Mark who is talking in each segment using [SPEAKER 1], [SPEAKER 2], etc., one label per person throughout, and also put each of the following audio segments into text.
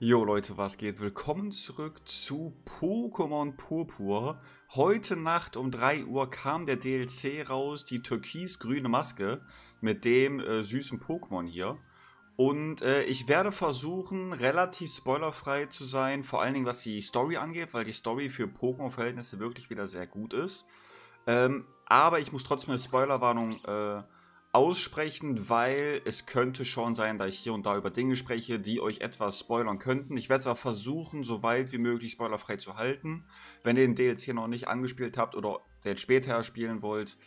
[SPEAKER 1] Jo Leute, was geht? Willkommen zurück zu Pokémon Purpur. Heute Nacht um 3 Uhr kam der DLC raus, die türkis-grüne Maske mit dem äh, süßen Pokémon hier. Und äh, ich werde versuchen, relativ spoilerfrei zu sein, vor allen Dingen was die Story angeht, weil die Story für Pokémon-Verhältnisse wirklich wieder sehr gut ist. Ähm, aber ich muss trotzdem eine Spoilerwarnung äh, aussprechen, weil es könnte schon sein, da ich hier und da über Dinge spreche, die euch etwas spoilern könnten. Ich werde es aber versuchen, so weit wie möglich spoilerfrei zu halten. Wenn ihr den DLC noch nicht angespielt habt oder den später spielen wollt,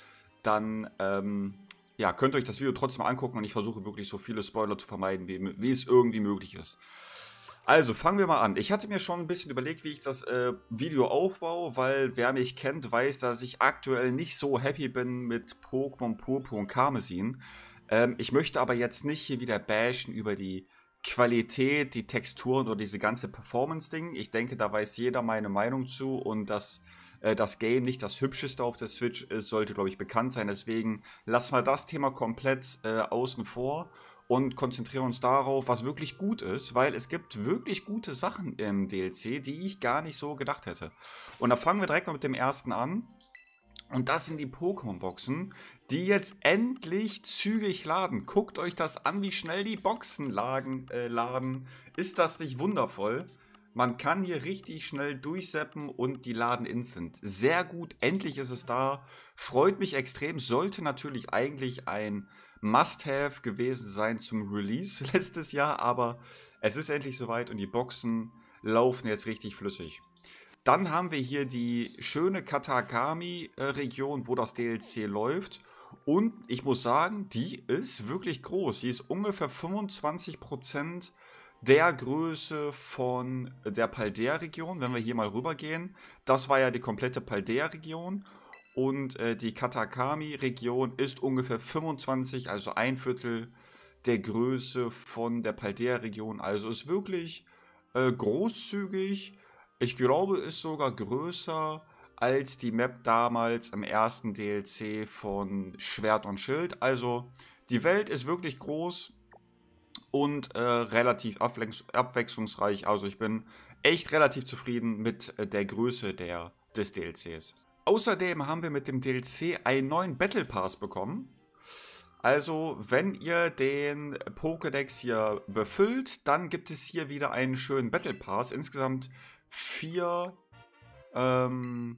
[SPEAKER 1] dann ähm, ja, könnt ihr euch das Video trotzdem angucken und ich versuche wirklich so viele Spoiler zu vermeiden, wie, wie es irgendwie möglich ist. Also fangen wir mal an. Ich hatte mir schon ein bisschen überlegt, wie ich das äh, Video aufbaue, weil wer mich kennt, weiß, dass ich aktuell nicht so happy bin mit Pokémon Purpur und Karmesin. Ähm, ich möchte aber jetzt nicht hier wieder bashen über die Qualität, die Texturen oder diese ganze Performance-Ding. Ich denke, da weiß jeder meine Meinung zu und dass äh, das Game nicht das hübscheste auf der Switch ist, äh, sollte, glaube ich, bekannt sein. Deswegen lassen wir das Thema komplett äh, außen vor und konzentrieren uns darauf, was wirklich gut ist, weil es gibt wirklich gute Sachen im DLC, die ich gar nicht so gedacht hätte. Und da fangen wir direkt mal mit dem ersten an. Und das sind die Pokémon-Boxen, die jetzt endlich zügig laden. Guckt euch das an, wie schnell die Boxen lagen, äh, laden. Ist das nicht wundervoll? Man kann hier richtig schnell durchseppen und die laden instant. Sehr gut, endlich ist es da. Freut mich extrem. Sollte natürlich eigentlich ein Must-Have gewesen sein zum Release letztes Jahr, aber es ist endlich soweit und die Boxen laufen jetzt richtig flüssig. Dann haben wir hier die schöne Katakami-Region, wo das DLC läuft. Und ich muss sagen, die ist wirklich groß. Sie ist ungefähr 25% der Größe von der Paldea-Region, wenn wir hier mal rübergehen. Das war ja die komplette Paldea-Region. Und äh, die Katakami-Region ist ungefähr 25, also ein Viertel der Größe von der Paldea-Region. Also ist wirklich äh, großzügig. Ich glaube, ist sogar größer als die Map damals im ersten DLC von Schwert und Schild. Also die Welt ist wirklich groß und äh, relativ abwechs abwechslungsreich. Also ich bin echt relativ zufrieden mit äh, der Größe der, des DLCs. Außerdem haben wir mit dem DLC einen neuen Battle Pass bekommen. Also, wenn ihr den Pokédex hier befüllt, dann gibt es hier wieder einen schönen Battle Pass. Insgesamt vier, ähm,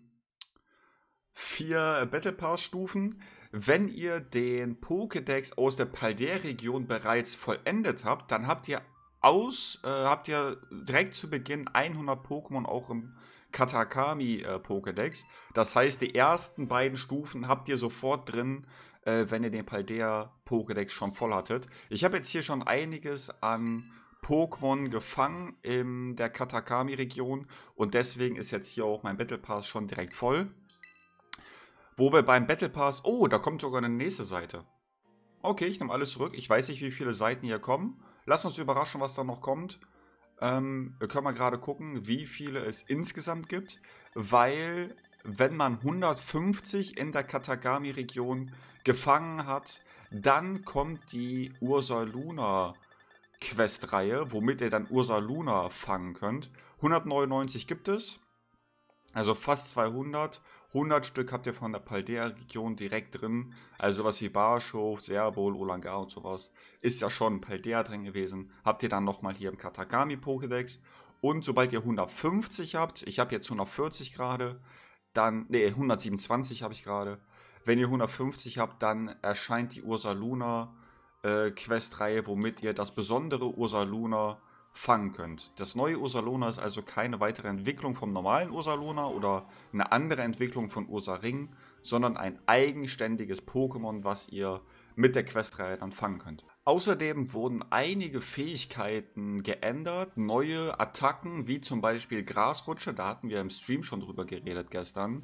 [SPEAKER 1] vier Battle Pass-Stufen. Wenn ihr den Pokédex aus der Paldea-Region bereits vollendet habt, dann habt ihr aus, äh, habt ihr direkt zu Beginn 100 Pokémon auch im Katakami-Pokédex. Äh, das heißt, die ersten beiden Stufen habt ihr sofort drin, äh, wenn ihr den Paldea-Pokédex schon voll hattet. Ich habe jetzt hier schon einiges an Pokémon gefangen in der Katakami-Region und deswegen ist jetzt hier auch mein Battle Pass schon direkt voll. Wo wir beim Battle Pass... Oh, da kommt sogar eine nächste Seite. Okay, ich nehme alles zurück. Ich weiß nicht, wie viele Seiten hier kommen. Lass uns überraschen, was da noch kommt. Ähm, können wir gerade gucken, wie viele es insgesamt gibt, weil wenn man 150 in der Katagami-Region gefangen hat, dann kommt die Ursaluna Luna Questreihe, womit ihr dann Ursaluna fangen könnt. 199 gibt es, also fast 200. 100 Stück habt ihr von der Paldea-Region direkt drin. Also sowas wie Barschow, Serbol, Ulangar und sowas ist ja schon Paldea drin gewesen. Habt ihr dann nochmal hier im Katagami-Pokédex. Und sobald ihr 150 habt, ich habe jetzt 140 gerade, dann, nee, 127 habe ich gerade. Wenn ihr 150 habt, dann erscheint die Ursaluna äh, Questreihe, womit ihr das besondere Ursaluna fangen könnt. Das neue Ursalona ist also keine weitere Entwicklung vom normalen Ursalona oder eine andere Entwicklung von Ursaring, sondern ein eigenständiges Pokémon, was ihr mit der Questreihe dann fangen könnt. Außerdem wurden einige Fähigkeiten geändert, neue Attacken wie zum Beispiel Grasrutsche, da hatten wir im Stream schon drüber geredet gestern,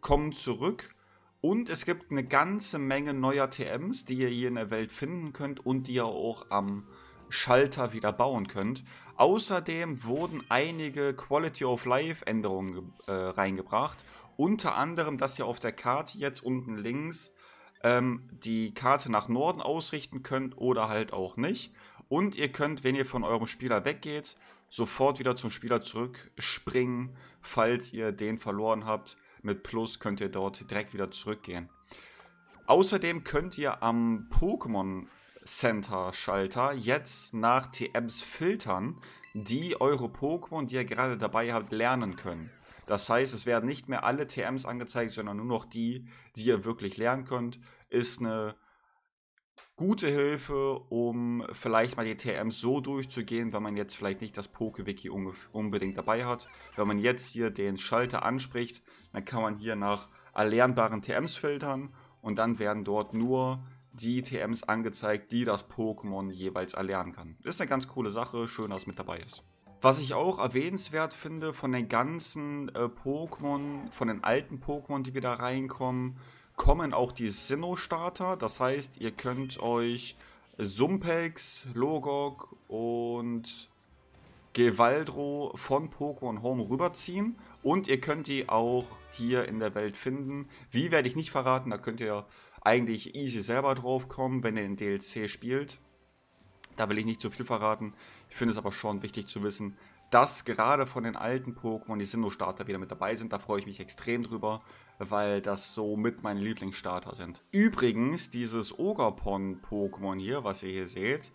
[SPEAKER 1] kommen zurück und es gibt eine ganze Menge neuer TMs, die ihr hier in der Welt finden könnt und die ihr auch am Schalter wieder bauen könnt. Außerdem wurden einige Quality of Life Änderungen äh, reingebracht. Unter anderem, dass ihr auf der Karte jetzt unten links ähm, die Karte nach Norden ausrichten könnt oder halt auch nicht. Und ihr könnt, wenn ihr von eurem Spieler weggeht, sofort wieder zum Spieler zurückspringen, falls ihr den verloren habt. Mit Plus könnt ihr dort direkt wieder zurückgehen. Außerdem könnt ihr am Pokémon Center-Schalter jetzt nach TMs filtern, die eure Pokémon, die ihr gerade dabei habt, lernen können. Das heißt, es werden nicht mehr alle TMs angezeigt, sondern nur noch die, die ihr wirklich lernen könnt. Ist eine gute Hilfe, um vielleicht mal die TMs so durchzugehen, wenn man jetzt vielleicht nicht das PokeWiki unbedingt dabei hat. Wenn man jetzt hier den Schalter anspricht, dann kann man hier nach erlernbaren TMs filtern und dann werden dort nur die e TMs angezeigt, die das Pokémon jeweils erlernen kann. Ist eine ganz coole Sache, schön, dass mit dabei ist. Was ich auch erwähnenswert finde von den ganzen äh, Pokémon, von den alten Pokémon, die wieder reinkommen, kommen auch die Sinnoh-Starter. Das heißt, ihr könnt euch Sumpex, Logok und Gewaldro von Pokémon Home rüberziehen. Und ihr könnt die auch hier in der Welt finden. Wie werde ich nicht verraten, da könnt ihr eigentlich easy selber drauf kommen, wenn ihr den DLC spielt. Da will ich nicht zu viel verraten. Ich finde es aber schon wichtig zu wissen, dass gerade von den alten Pokémon die Sinnoh-Starter wieder mit dabei sind. Da freue ich mich extrem drüber, weil das so mit meine Lieblingsstarter sind. Übrigens, dieses Ogerpon-Pokémon hier, was ihr hier seht,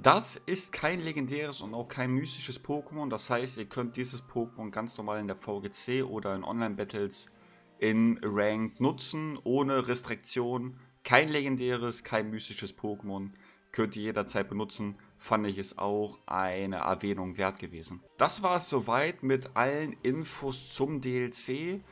[SPEAKER 1] das ist kein legendäres und auch kein mystisches Pokémon. Das heißt, ihr könnt dieses Pokémon ganz normal in der VGC oder in Online-Battles in Ranked nutzen, ohne Restriktion. Kein legendäres, kein mystisches Pokémon. Könnt ihr jederzeit benutzen. Fand ich es auch eine Erwähnung wert gewesen. Das war es soweit mit allen Infos zum DLC.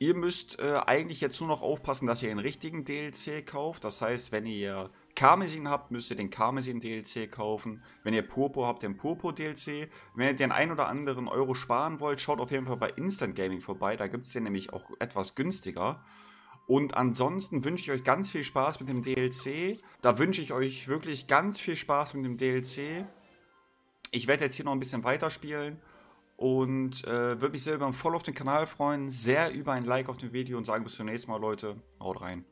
[SPEAKER 1] Ihr müsst äh, eigentlich jetzt nur noch aufpassen, dass ihr den richtigen DLC kauft. Das heißt, wenn ihr Karmesin habt, müsst ihr den Karmesin-DLC kaufen. Wenn ihr Purpur habt, den Purpur-DLC. Wenn ihr den ein oder anderen Euro sparen wollt, schaut auf jeden Fall bei Instant Gaming vorbei. Da gibt es den nämlich auch etwas günstiger. Und ansonsten wünsche ich euch ganz viel Spaß mit dem DLC. Da wünsche ich euch wirklich ganz viel Spaß mit dem DLC. Ich werde jetzt hier noch ein bisschen weiterspielen und äh, würde mich sehr über ein Follow auf den Kanal freuen, sehr über ein Like auf dem Video und sagen bis zum nächsten Mal, Leute. Haut rein.